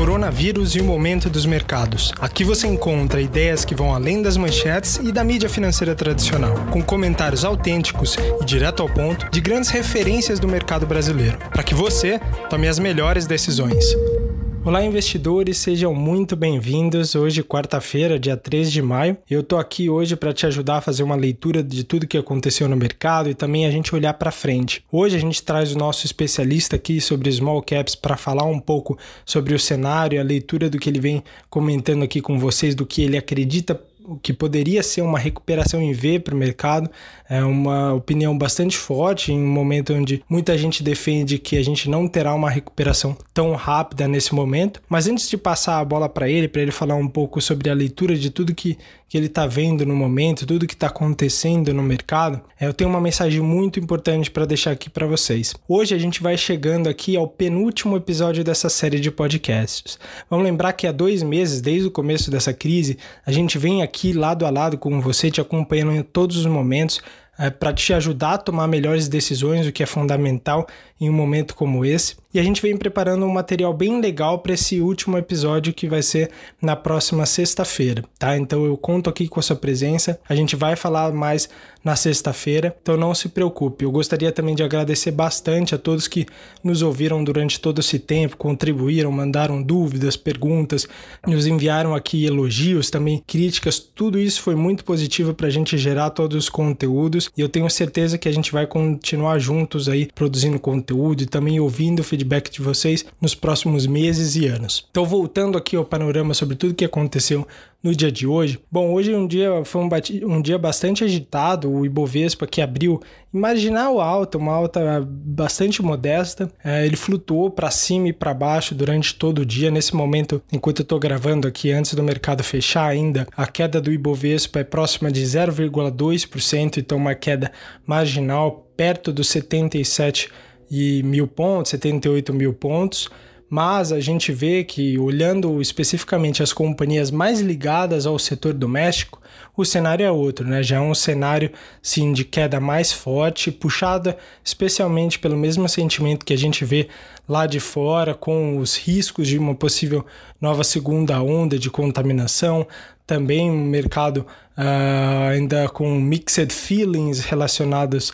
Coronavírus e o momento dos mercados. Aqui você encontra ideias que vão além das manchetes e da mídia financeira tradicional, com comentários autênticos e direto ao ponto de grandes referências do mercado brasileiro, para que você tome as melhores decisões. Olá, investidores, sejam muito bem-vindos. Hoje, quarta-feira, dia 3 de maio, eu tô aqui hoje para te ajudar a fazer uma leitura de tudo que aconteceu no mercado e também a gente olhar para frente. Hoje a gente traz o nosso especialista aqui sobre small caps para falar um pouco sobre o cenário, a leitura do que ele vem comentando aqui com vocês, do que ele acredita o que poderia ser uma recuperação em V para o mercado. É uma opinião bastante forte em um momento onde muita gente defende que a gente não terá uma recuperação tão rápida nesse momento. Mas antes de passar a bola para ele, para ele falar um pouco sobre a leitura de tudo que que ele está vendo no momento, tudo que está acontecendo no mercado, é, eu tenho uma mensagem muito importante para deixar aqui para vocês. Hoje a gente vai chegando aqui ao penúltimo episódio dessa série de podcasts. Vamos lembrar que há dois meses, desde o começo dessa crise, a gente vem aqui lado a lado com você, te acompanhando em todos os momentos. É, para te ajudar a tomar melhores decisões, o que é fundamental, em um momento como esse. E a gente vem preparando um material bem legal para esse último episódio que vai ser na próxima sexta-feira, tá? Então eu conto aqui com a sua presença. A gente vai falar mais na sexta-feira, então não se preocupe. Eu gostaria também de agradecer bastante a todos que nos ouviram durante todo esse tempo, contribuíram, mandaram dúvidas, perguntas, nos enviaram aqui elogios, também críticas. Tudo isso foi muito positivo para a gente gerar todos os conteúdos e eu tenho certeza que a gente vai continuar juntos aí produzindo conteúdo conteúdo e também ouvindo o feedback de vocês nos próximos meses e anos. Então, voltando aqui ao panorama sobre tudo que aconteceu no dia de hoje. Bom, hoje é um dia foi um, um dia bastante agitado, o Ibovespa que abriu marginal alta, uma alta bastante modesta. É, ele flutuou para cima e para baixo durante todo o dia. Nesse momento, enquanto eu estou gravando aqui, antes do mercado fechar ainda, a queda do Ibovespa é próxima de 0,2%, então uma queda marginal perto dos 77 e mil pontos, 78 mil pontos, mas a gente vê que, olhando especificamente as companhias mais ligadas ao setor doméstico, o cenário é outro, né? Já é um cenário sim de queda mais forte, puxada especialmente pelo mesmo sentimento que a gente vê lá de fora, com os riscos de uma possível nova segunda onda de contaminação, também um mercado uh, ainda com mixed feelings relacionados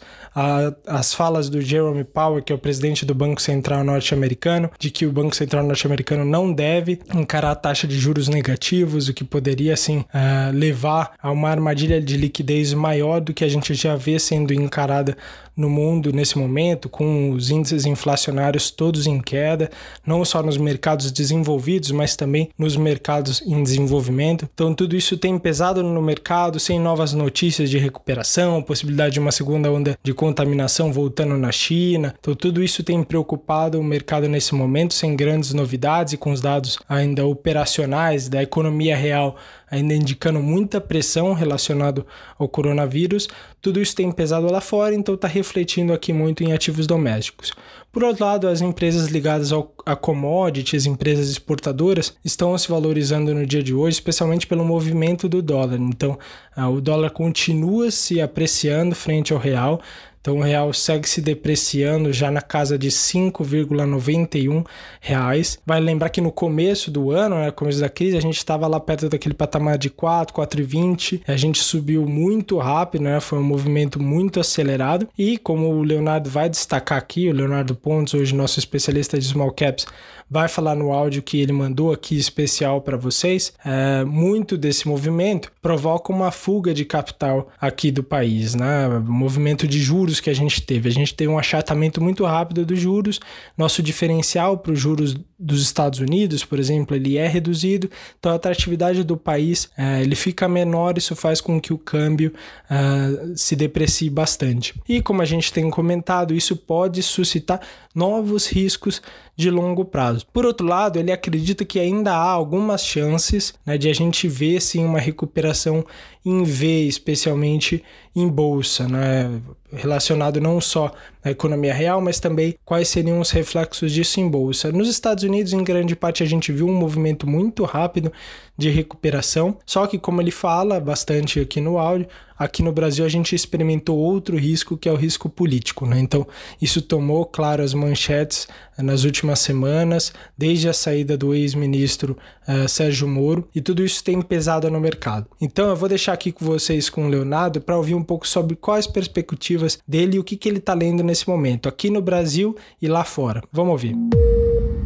às falas do Jerome Powell, que é o presidente do Banco Central norte-americano, de que o Banco Central norte-americano não deve encarar a taxa de juros negativos, o que poderia, assim, uh, levar a uma armadilha de liquidez maior do que a gente já vê sendo encarada no mundo nesse momento, com os índices inflacionários todos em queda, não só nos mercados desenvolvidos, mas também nos mercados em desenvolvimento. Então, tudo isso tem pesado no mercado mercado, sem novas notícias de recuperação, possibilidade de uma segunda onda de contaminação voltando na China. Então, tudo isso tem preocupado o mercado nesse momento, sem grandes novidades e com os dados ainda operacionais da economia real ainda indicando muita pressão relacionada ao coronavírus, tudo isso tem pesado lá fora, então está refletindo aqui muito em ativos domésticos. Por outro lado, as empresas ligadas ao, a commodities, empresas exportadoras, estão se valorizando no dia de hoje, especialmente pelo movimento do dólar. Então, ah, o dólar continua se apreciando frente ao real, então o real segue se depreciando já na casa de 5,91 reais. Vai vale lembrar que no começo do ano, né, começo da crise, a gente estava lá perto daquele patamar de 4, 4,20. A gente subiu muito rápido, né? Foi um movimento muito acelerado. E como o Leonardo vai destacar aqui, o Leonardo Pontes, hoje nosso especialista de small caps, vai falar no áudio que ele mandou aqui especial para vocês, é, muito desse movimento provoca uma fuga de capital aqui do país, né? Movimento de juros juros que a gente teve. A gente teve um achatamento muito rápido dos juros. Nosso diferencial para os juros dos Estados Unidos, por exemplo, ele é reduzido. Então, a atratividade do país é, ele fica menor. Isso faz com que o câmbio é, se deprecie bastante. E como a gente tem comentado, isso pode suscitar novos riscos de longo prazo. Por outro lado, ele acredita que ainda há algumas chances né, de a gente ver sim uma recuperação em V, especialmente em bolsa, né, relacionado não só a economia real, mas também quais seriam os reflexos disso em bolsa. Nos Estados Unidos, em grande parte, a gente viu um movimento muito rápido de recuperação, só que, como ele fala bastante aqui no áudio, aqui no Brasil a gente experimentou outro risco que é o risco político, né? Então, isso tomou, claro, as manchetes eh, nas últimas semanas, desde a saída do ex-ministro uh, Sérgio Moro, e tudo isso tem pesado no mercado. Então, eu vou deixar aqui com vocês com o Leonardo para ouvir um pouco sobre quais perspectivas dele e o que, que ele está lendo nesse nesse momento, aqui no Brasil e lá fora. Vamos ouvir.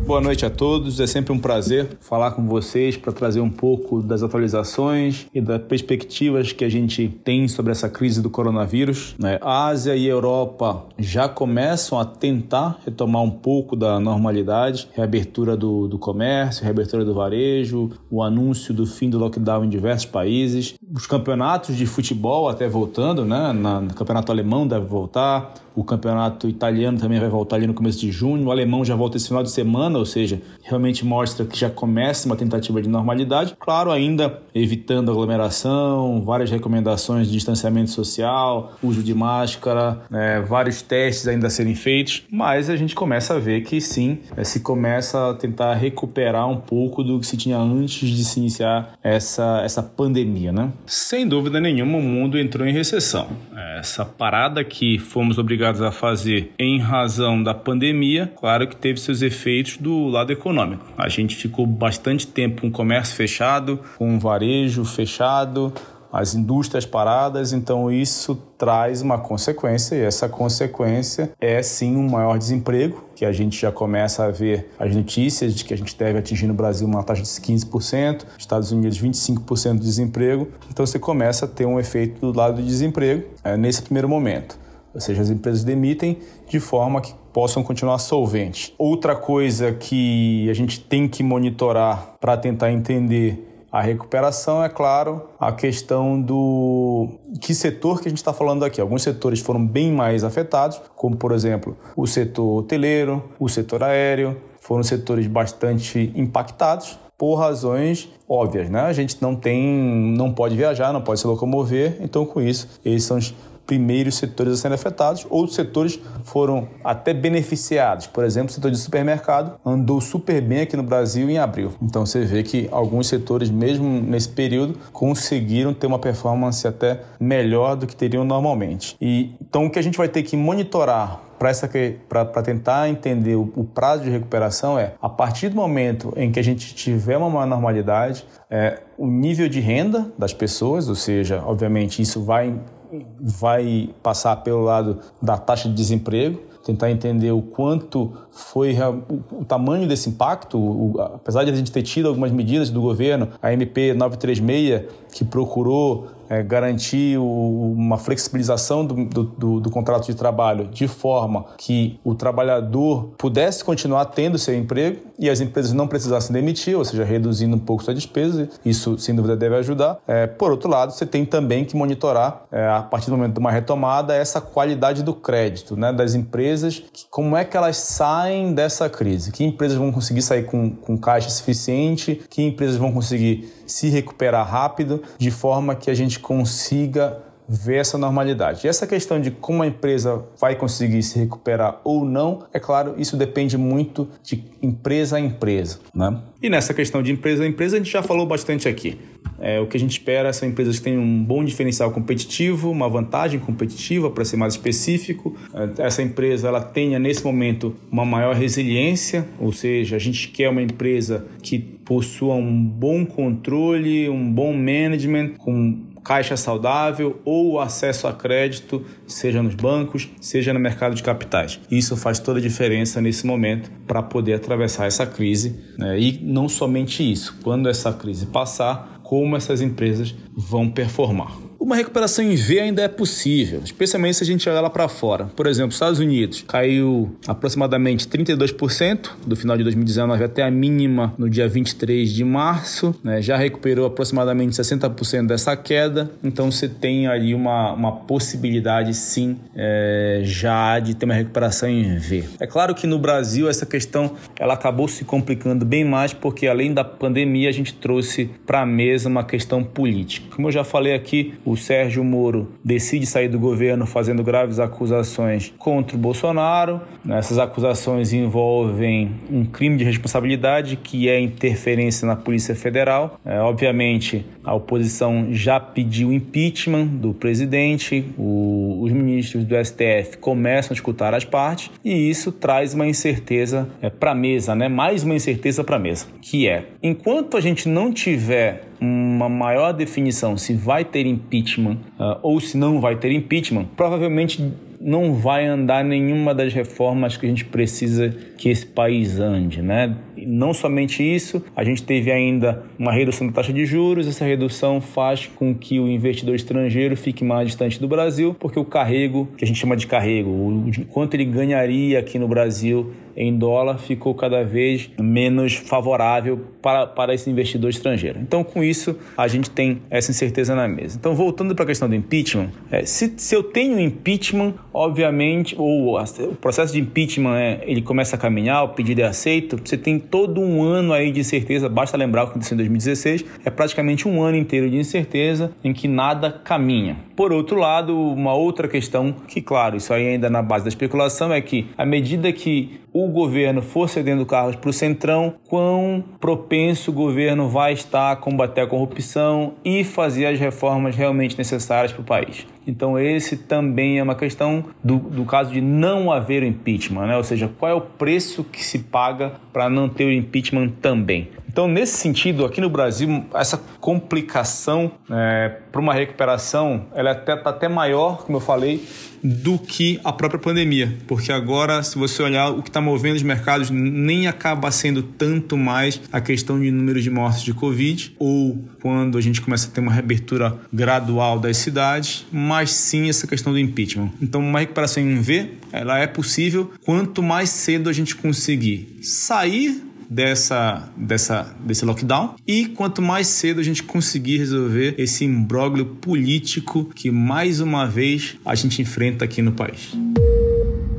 Boa noite a todos. É sempre um prazer falar com vocês para trazer um pouco das atualizações e das perspectivas que a gente tem sobre essa crise do coronavírus. Né? A Ásia e a Europa já começam a tentar retomar um pouco da normalidade, reabertura do, do comércio, reabertura do varejo, o anúncio do fim do lockdown em diversos países, os campeonatos de futebol até voltando, né? Na, no campeonato alemão deve voltar o campeonato italiano também vai voltar ali no começo de junho. O alemão já volta esse final de semana, ou seja, realmente mostra que já começa uma tentativa de normalidade. Claro, ainda evitando aglomeração, várias recomendações de distanciamento social, uso de máscara, é, vários testes ainda a serem feitos. Mas a gente começa a ver que sim, é, se começa a tentar recuperar um pouco do que se tinha antes de se iniciar essa, essa pandemia, né? Sem dúvida nenhuma, o mundo entrou em recessão. Essa parada que fomos obrigados obrigados a fazer em razão da pandemia, claro que teve seus efeitos do lado econômico. A gente ficou bastante tempo com o comércio fechado, com o varejo fechado, as indústrias paradas, então isso traz uma consequência e essa consequência é sim um maior desemprego, que a gente já começa a ver as notícias de que a gente deve atingir no Brasil uma taxa de 15%, Estados Unidos 25% de desemprego, então você começa a ter um efeito do lado do desemprego é, nesse primeiro momento ou seja, as empresas demitem de forma que possam continuar solventes. Outra coisa que a gente tem que monitorar para tentar entender a recuperação é claro a questão do que setor que a gente está falando aqui. Alguns setores foram bem mais afetados, como por exemplo o setor hoteleiro, o setor aéreo, foram setores bastante impactados por razões óbvias, né? A gente não tem, não pode viajar, não pode se locomover, então com isso esses são primeiros setores a serem afetados, outros setores foram até beneficiados. Por exemplo, o setor de supermercado andou super bem aqui no Brasil em abril. Então você vê que alguns setores, mesmo nesse período, conseguiram ter uma performance até melhor do que teriam normalmente. E então o que a gente vai ter que monitorar para tentar entender o, o, prazo de recuperação é a partir do momento em que a gente tiver uma normalidade, é, o nível de renda das pessoas, ou seja, obviamente isso vai vai passar pelo lado da taxa de desemprego, tentar entender o quanto foi o tamanho desse impacto. O, apesar de a gente ter tido algumas medidas do governo, a MP 936, que procurou é, garantir o, uma flexibilização do, do, do, do, contrato de trabalho de forma que o trabalhador pudesse continuar tendo seu emprego e as empresas não precisassem demitir, ou seja, reduzindo um pouco sua despesa. Isso, sem dúvida, deve ajudar. É, por outro lado, você tem também que monitorar, é, a partir do momento de uma retomada, essa qualidade do crédito né, das empresas, como é que elas saem dessa crise, que empresas vão conseguir sair com, com caixa suficiente, que empresas vão conseguir se recuperar rápido, de forma que a gente consiga ver essa normalidade. E essa questão de como a empresa vai conseguir se recuperar ou não, é claro, isso depende muito de empresa a empresa. Né? E nessa questão de empresa a empresa, a gente já falou bastante aqui. É, o que a gente espera são empresas que tenham um bom diferencial competitivo, uma vantagem competitiva, para ser mais específico. É, essa empresa ela tenha, nesse momento, uma maior resiliência, ou seja, a gente quer uma empresa que possua um bom controle, um bom management, com caixa saudável ou acesso a crédito, seja nos bancos, seja no mercado de capitais. Isso faz toda a diferença nesse momento para poder atravessar essa crise. Né? E não somente isso, quando essa crise passar, como essas empresas vão performar uma recuperação em V ainda é possível, especialmente se a gente olhar lá para fora. Por exemplo, Estados Unidos caiu aproximadamente 32% do final de 2019 até a mínima no dia 23 de março, né? já recuperou aproximadamente 60% dessa queda, então você tem ali uma, uma possibilidade sim é, já de ter uma recuperação em V. É claro que no Brasil essa questão ela acabou se complicando bem mais porque além da pandemia a gente trouxe para a mesa uma questão política. Como eu já falei aqui, o Sérgio Moro decide sair do governo fazendo graves acusações contra o Bolsonaro. Essas acusações envolvem um crime de responsabilidade que é interferência na Polícia Federal. É, obviamente, a oposição já pediu impeachment do presidente, o, os ministros do STF começam a escutar as partes e isso traz uma incerteza é, para a mesa, né? mais uma incerteza para a mesa, que é, enquanto a gente não tiver uma maior definição se vai ter impeachment uh, ou se não vai ter impeachment, provavelmente não vai andar nenhuma das reformas que a gente precisa que esse país ande, né? E não somente isso, a gente teve ainda uma redução da taxa de juros, essa redução faz com que o investidor estrangeiro fique mais distante do Brasil, porque o carrego, que a gente chama de carrego, o quanto ele ganharia aqui no Brasil em dólar ficou cada vez menos favorável para, para esse investidor estrangeiro. Então, com isso, a gente tem essa incerteza na mesa. Então, voltando para a questão do impeachment, é, se, se eu tenho impeachment, obviamente, ou o processo de impeachment é, ele começa a caminhar, o pedido é aceito, você tem todo um ano aí de incerteza, basta lembrar o que aconteceu em 2016, é praticamente um ano inteiro de incerteza em que nada caminha. Por outro lado, uma outra questão que, claro, isso aí ainda é na base da especulação, é que à medida que o governo for cedendo cargos para o Centrão, quão propenso o governo vai estar a combater a corrupção e fazer as reformas realmente necessárias para o país. Então, esse também é uma questão do, do caso de não haver o impeachment, né? ou seja, qual é o preço que se paga para não ter o impeachment também. Então, nesse sentido, aqui no Brasil, essa complicação é, para uma recuperação, ela está é até, tá até maior, como eu falei, do que a própria pandemia, porque agora, se você olhar o que está movendo os mercados, nem acaba sendo tanto mais a questão de número de mortes de Covid, ou quando a gente começa a ter uma reabertura gradual das cidades, mas sim essa questão do impeachment. Então, uma recuperação em V, ela é possível quanto mais cedo a gente conseguir sair dessa, dessa, desse lockdown. E quanto mais cedo a gente conseguir resolver esse imbróglio político que, mais uma vez, a gente enfrenta aqui no país.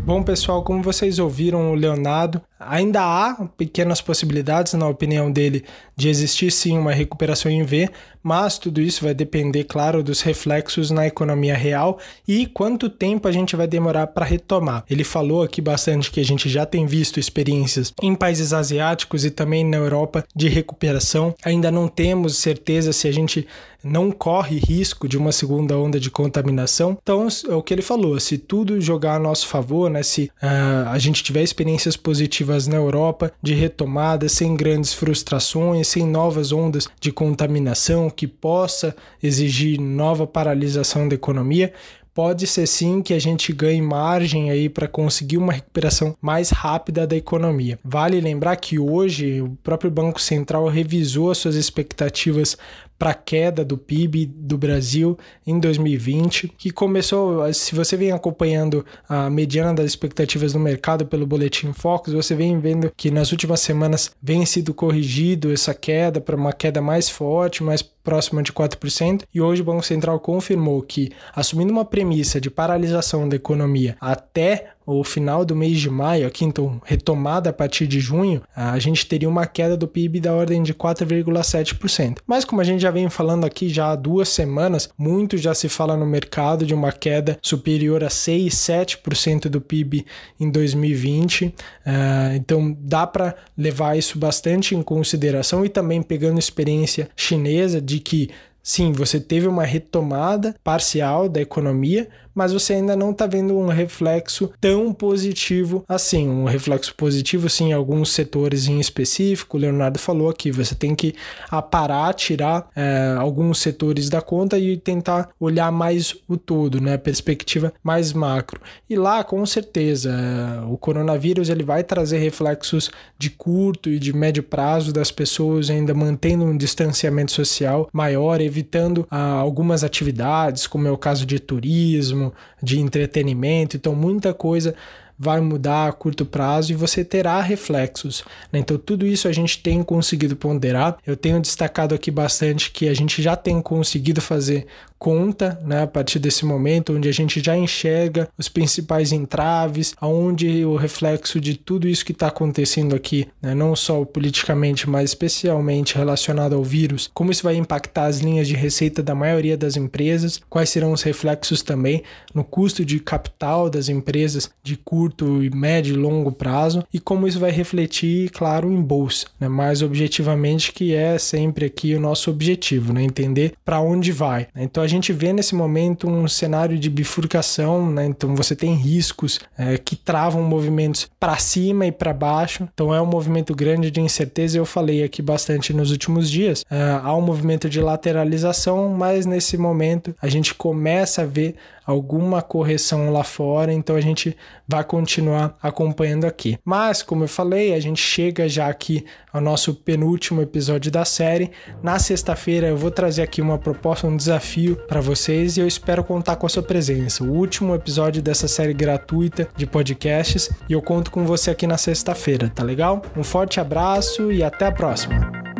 Bom, pessoal, como vocês ouviram o Leonardo, Ainda há pequenas possibilidades, na opinião dele, de existir sim uma recuperação em V, mas tudo isso vai depender, claro, dos reflexos na economia real e quanto tempo a gente vai demorar para retomar. Ele falou aqui bastante que a gente já tem visto experiências em países asiáticos e também na Europa de recuperação. Ainda não temos certeza se a gente não corre risco de uma segunda onda de contaminação. Então, é o que ele falou: se tudo jogar a nosso favor, né, se uh, a gente tiver experiências positivas na Europa de retomada sem grandes frustrações, sem novas ondas de contaminação que possa exigir nova paralisação da economia, pode ser sim que a gente ganhe margem aí para conseguir uma recuperação mais rápida da economia. Vale lembrar que hoje o próprio Banco Central revisou as suas expectativas para a queda do PIB do Brasil em 2020, que começou, se você vem acompanhando a mediana das expectativas do mercado pelo boletim Focus, você vem vendo que nas últimas semanas vem sido corrigido essa queda para uma queda mais forte, mais próxima de 4%, e hoje o Banco Central confirmou que, assumindo uma premissa de paralisação da economia até o final do mês de maio, aqui então retomada a partir de junho, a gente teria uma queda do PIB da ordem de 4,7%. Mas como a gente já vem falando aqui já há duas semanas, muito já se fala no mercado de uma queda superior a 6, 7% do PIB em 2020. Ah, então dá para levar isso bastante em consideração e também pegando experiência chinesa de que Sim, você teve uma retomada parcial da economia, mas você ainda não está vendo um reflexo tão positivo assim. Um reflexo positivo, sim, em alguns setores em específico. O Leonardo falou aqui: você tem que aparar, tirar é, alguns setores da conta e tentar olhar mais o todo, né? Perspectiva mais macro. E lá, com certeza, é, o coronavírus ele vai trazer reflexos de curto e de médio prazo das pessoas ainda mantendo um distanciamento social maior, evitando ah, algumas atividades, como é o caso de turismo de entretenimento, então muita coisa vai mudar a curto prazo e você terá reflexos. Né? Então, tudo isso a gente tem conseguido ponderar. Eu tenho destacado aqui bastante que a gente já tem conseguido fazer conta, né, a partir desse momento, onde a gente já enxerga os principais entraves, aonde o reflexo de tudo isso que está acontecendo aqui, né, não só politicamente, mas especialmente relacionado ao vírus, como isso vai impactar as linhas de receita da maioria das empresas, quais serão os reflexos também no custo de capital das empresas de curto e médio e longo prazo, e como isso vai refletir, claro, em bolsa, né, mais objetivamente, que é sempre aqui o nosso objetivo, né, entender para onde vai. Né. Então a gente vê nesse momento um cenário de bifurcação, né? Então você tem riscos é, que travam movimentos para cima e para baixo. Então é um movimento grande de incerteza. Eu falei aqui bastante nos últimos dias. É, há um movimento de lateralização, mas nesse momento a gente começa a ver alguma correção lá fora, então a gente vai continuar acompanhando aqui. Mas, como eu falei, a gente chega já aqui ao nosso penúltimo episódio da série. Na sexta-feira eu vou trazer aqui uma proposta, um desafio para vocês e eu espero contar com a sua presença. O último episódio dessa série gratuita de podcasts e eu conto com você aqui na sexta-feira, tá legal? Um forte abraço e até a próxima.